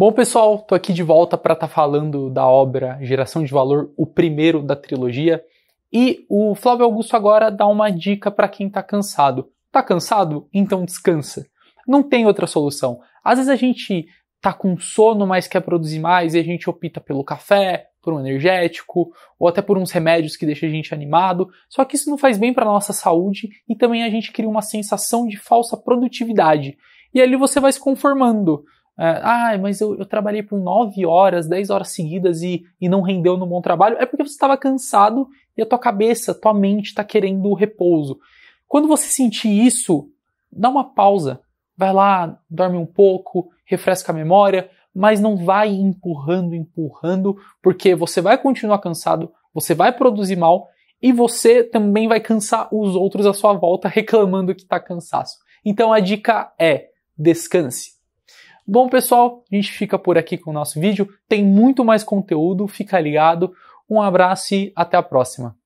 Bom, pessoal, tô aqui de volta para estar tá falando da obra Geração de Valor, o primeiro da trilogia, e o Flávio Augusto agora dá uma dica para quem tá cansado. Tá cansado? Então descansa. Não tem outra solução. Às vezes a gente tá com sono, mas quer produzir mais e a gente opta pelo café, por um energético ou até por uns remédios que deixam a gente animado. Só que isso não faz bem para nossa saúde e também a gente cria uma sensação de falsa produtividade. E ali você vai se conformando ah, mas eu, eu, trabalhei por 9 horas, 10 horas seguidas e, e não rendeu no bom trabalho, é porque você estava cansado e a tua cabeça, tua mente está querendo repouso. Quando você sentir isso, dá uma pausa. Vai lá, dorme um pouco, refresca a memória, mas não vai empurrando, empurrando, porque você vai continuar cansado, você vai produzir mal e você também vai cansar os outros à sua volta reclamando que está cansaço. Então a dica é: descanse. Bom, pessoal, a gente fica por aqui com o nosso vídeo. Tem muito mais conteúdo, fica ligado. Um abraço e até a próxima.